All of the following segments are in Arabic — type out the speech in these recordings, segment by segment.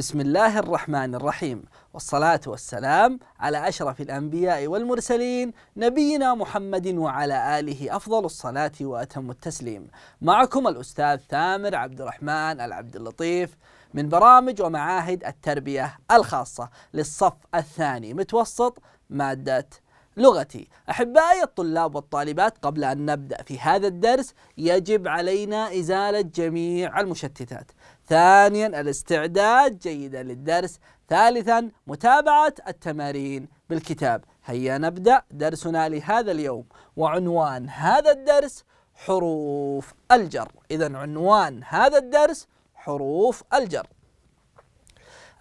بسم الله الرحمن الرحيم والصلاة والسلام على أشرف الأنبياء والمرسلين نبينا محمد وعلى آله أفضل الصلاة وأتم التسليم معكم الأستاذ ثامر عبد الرحمن العبد اللطيف من برامج ومعاهد التربية الخاصة للصف الثاني متوسط مادة لغتي احبائي الطلاب والطالبات قبل ان نبدا في هذا الدرس يجب علينا ازاله جميع المشتتات ثانيا الاستعداد جيدا للدرس ثالثا متابعة التمارين بالكتاب هيا نبدأ درسنا لهذا اليوم وعنوان هذا الدرس حروف الجر إذا عنوان هذا الدرس حروف الجر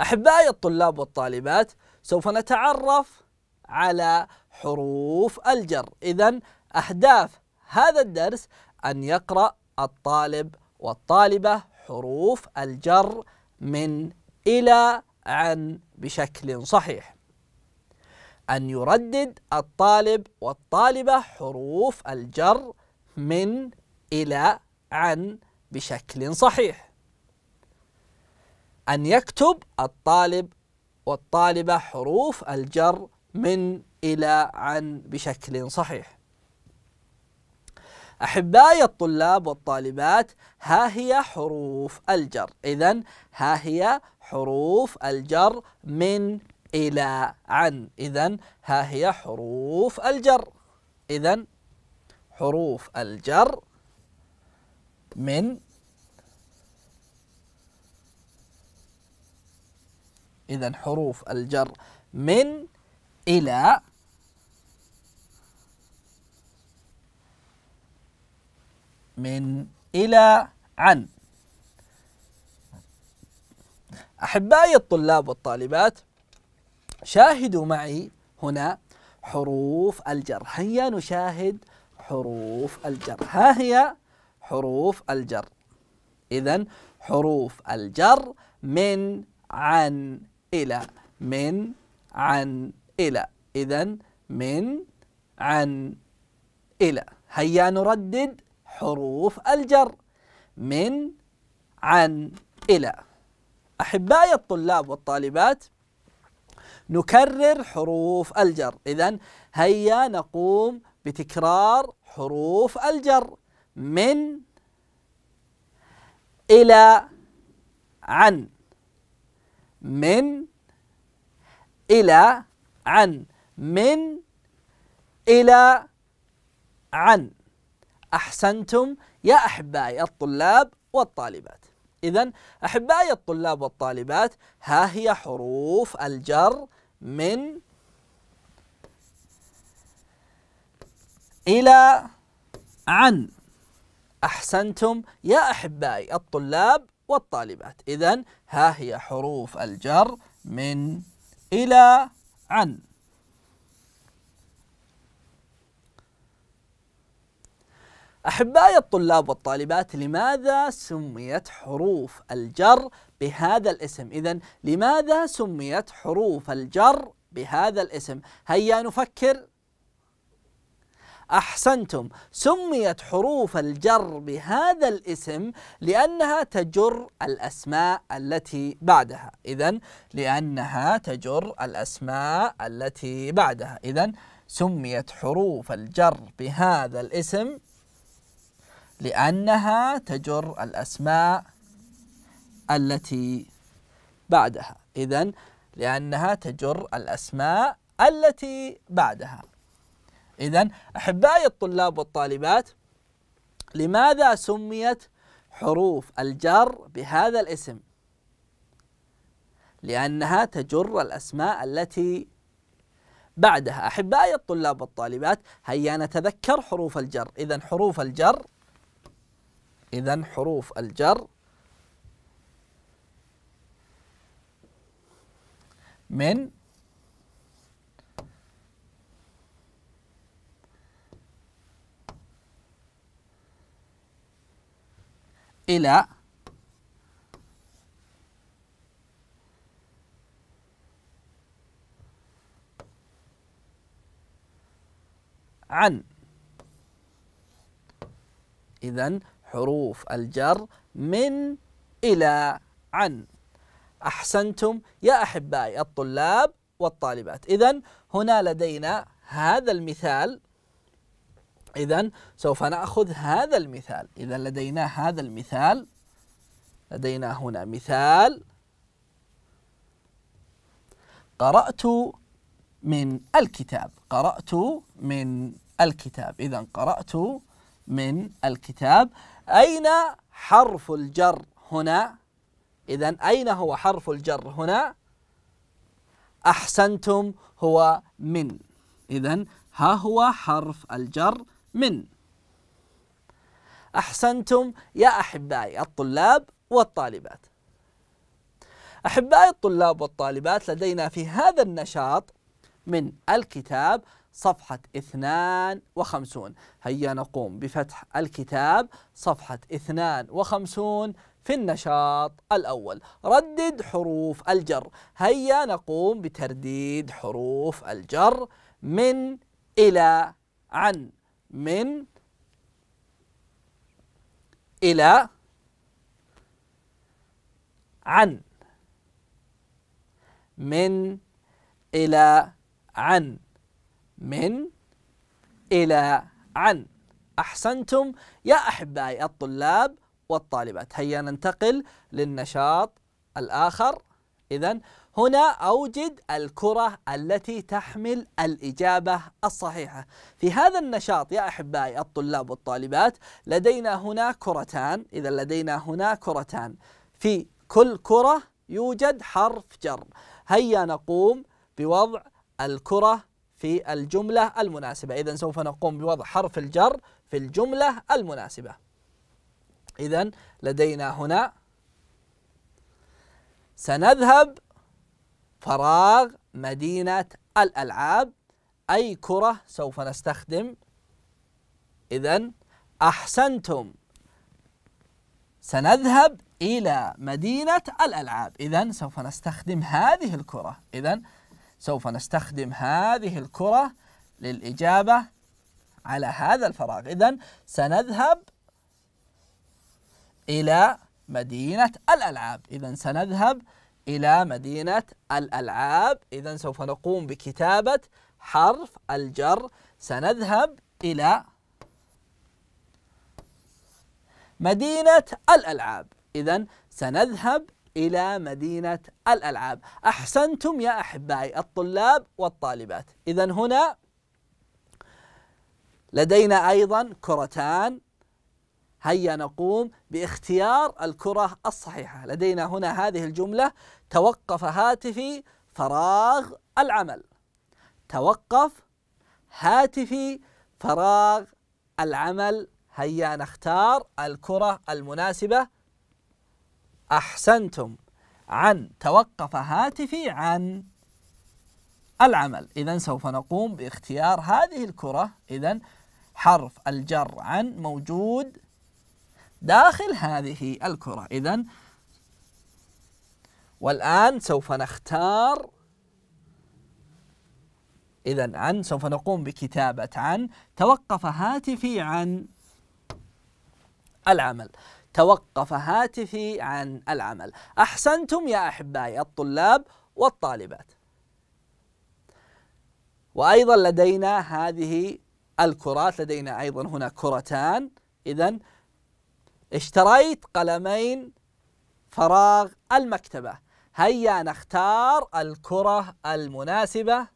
أحبائي الطلاب والطالبات سوف نتعرف على حروف الجر إذا أهداف هذا الدرس أن يقرأ الطالب والطالبة حروف الجر من إلى عن بشكل صحيح أن يردد الطالب والطالبة حروف الجر من إلى عن بشكل صحيح أن يكتب الطالب والطالبة حروف الجر من إلى عن بشكل صحيح أحبائي الطلاب والطالبات ها هي حروف الجر إذا ها هي حروف الجر من إلى عن إذا ها هي حروف الجر إذا حروف الجر من إذا حروف الجر من إلى من إلى عن أحبائي الطلاب والطالبات شاهدوا معي هنا حروف الجر هيا نشاهد حروف الجر ها هي حروف الجر إذا حروف الجر من عن إلى من عن إلى إذا من عن إلى هيا نردد حروف الجر من عن إلى أحبائي الطلاب والطالبات نكرر حروف الجر إذا هيا نقوم بتكرار حروف الجر من إلى عن من إلى عن من إلى عن أحسنتم يا أحبائي الطلاب والطالبات إذا أحبائي الطلاب والطالبات ها هي حروف الجر من إلى عن أحسنتم يا أحبائي الطلاب والطالبات إذا ها هي حروف الجر من إلى عن أحبائي الطلاب والطالبات لماذا سميت حروف الجر بهذا الاسم؟ إذا لماذا سميت حروف الجر بهذا الاسم؟ هيا نفكر أحسنتم سميت حروف الجر بهذا الاسم لأنها تجر الأسماء التي بعدها إذا لأنها تجر الأسماء التي بعدها إذا سميت حروف الجر بهذا الاسم لأنها تجر الأسماء التي بعدها إذا لأنها تجر الأسماء التي بعدها إذا أحبائي الطلاب والطالبات لماذا سميت حروف الجر بهذا الاسم؟ لأنها تجر الأسماء التي بعدها أحبائي الطلاب والطالبات هيا نتذكر حروف الجر إذا حروف الجر إذا حروف الجر من إلى عن إذا حروف الجر من إلى عن أحسنتم يا أحبائي الطلاب والطالبات إذا هنا لدينا هذا المثال إذا سوف نأخذ هذا المثال إذا لدينا هذا المثال لدينا هنا مثال قرأت من الكتاب قرأت من الكتاب إذا قرأت من الكتاب أين حرف الجر هنا إذا أين هو حرف الجر هنا أحسنتم هو من إذا ها هو حرف الجر من أحسنتم يا أحبائي الطلاب والطالبات أحبائي الطلاب والطالبات لدينا في هذا النشاط من الكتاب صفحة 52 هيا نقوم بفتح الكتاب صفحة 52 في النشاط الأول ردد حروف الجر هيا نقوم بترديد حروف الجر من إلى عن من إلى عن من إلى عن من إلى عن أحسنتم يا أحبائي الطلاب والطالبات هيا ننتقل للنشاط الآخر إذا هنا أوجد الكرة التي تحمل الإجابة الصحيحة في هذا النشاط يا أحبائي الطلاب والطالبات لدينا هنا كرتان إذا لدينا هنا كرتان في كل كرة يوجد حرف جر هيا نقوم بوضع الكرة في الجملة المناسبة إذا سوف نقوم بوضع حرف الجر في الجملة المناسبة إذا لدينا هنا سنذهب فراغ مدينة الألعاب أي كرة سوف نستخدم إذا أحسنتم سنذهب إلى مدينة الألعاب إذا سوف نستخدم هذه الكرة إذا سوف نستخدم هذه الكرة للإجابة على هذا الفراغ إذا سنذهب إلى مدينة الألعاب إذا سنذهب إلى مدينة الألعاب إذا سوف نقوم بكتابة حرف الجر سنذهب إلى مدينة الألعاب إذا سنذهب إلى مدينة الألعاب أحسنتم يا أحبائي الطلاب والطالبات إذا هنا لدينا أيضا كرتان هيا نقوم باختيار الكرة الصحيحة لدينا هنا هذه الجملة توقف هاتفي فراغ العمل توقف هاتفي فراغ العمل هيا نختار الكرة المناسبة أحسنتم عن توقف هاتفي عن العمل إذا سوف نقوم باختيار هذه الكرة إذا حرف الجر عن موجود داخل هذه الكرة إذا والآن سوف نختار إذا عن سوف نقوم بكتابة عن توقف هاتفي عن العمل توقف هاتفي عن العمل أحسنتم يا أحبائي الطلاب والطالبات وأيضا لدينا هذه الكرات لدينا أيضا هنا كرتان إذا اشتريت قلمين فراغ المكتبة هيا نختار الكرة المناسبة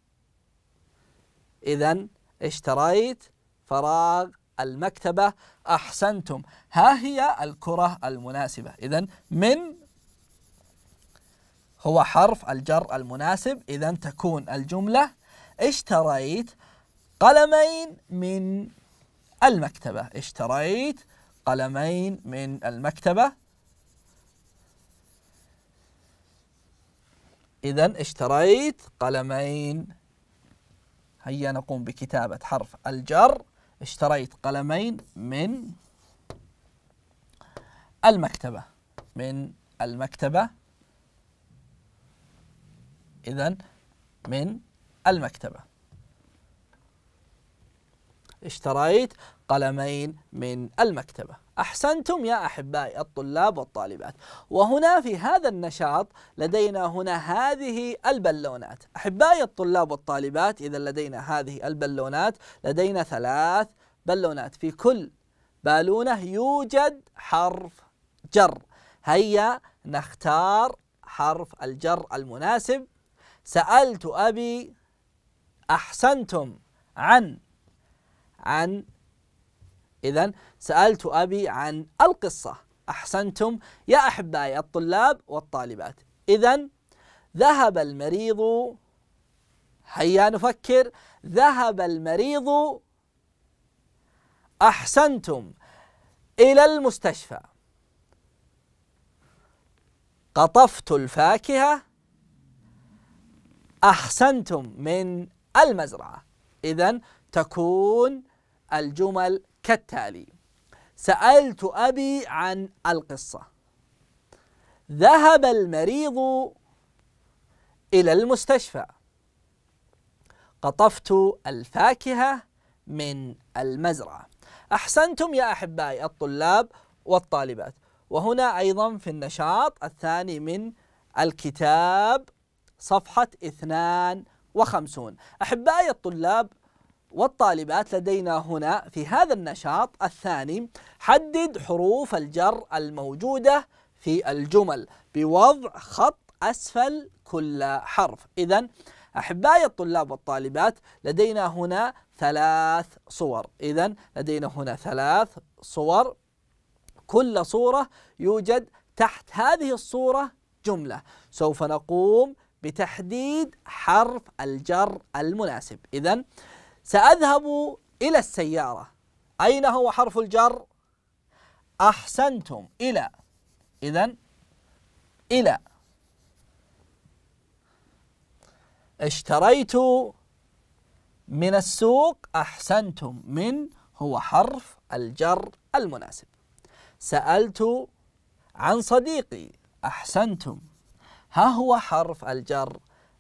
إذا اشتريت فراغ المكتبة أحسنتم ها هي الكرة المناسبة إذا من هو حرف الجر المناسب إذا تكون الجملة اشتريت قلمين من المكتبة اشتريت قلمين من المكتبة إذا اشتريت قلمين هيا نقوم بكتابة حرف الجر اشتريت قلمين من المكتبة من المكتبة إذا من المكتبة اشتريت قلمين من المكتبة أحسنتم يا أحبائي الطلاب والطالبات وهنا في هذا النشاط لدينا هنا هذه البالونات أحبائي الطلاب والطالبات إذا لدينا هذه البالونات لدينا ثلاث بالونات في كل بالونة يوجد حرف جر هيا نختار حرف الجر المناسب سألت أبي أحسنتم عن عن إذا سألت أبي عن القصة أحسنتم يا أحبائي الطلاب والطالبات إذا ذهب المريض هيا نفكر ذهب المريض أحسنتم إلى المستشفى قطفت الفاكهة أحسنتم من المزرعة إذا تكون الجمل كالتالي سألت أبي عن القصة ذهب المريض إلى المستشفى قطفت الفاكهة من المزرعة أحسنتم يا أحبائي الطلاب والطالبات وهنا أيضا في النشاط الثاني من الكتاب صفحة 52 أحبائي الطلاب والطالبات لدينا هنا في هذا النشاط الثاني حدد حروف الجر الموجودة في الجمل بوضع خط أسفل كل حرف إذا أحبائي الطلاب والطالبات لدينا هنا ثلاث صور إذا لدينا هنا ثلاث صور كل صورة يوجد تحت هذه الصورة جملة سوف نقوم بتحديد حرف الجر المناسب إذا سأذهب إلى السيارة أين هو حرف الجر؟ أحسنتم إلى إذا إلى اشتريت من السوق أحسنتم من هو حرف الجر المناسب سألت عن صديقي أحسنتم ها هو حرف الجر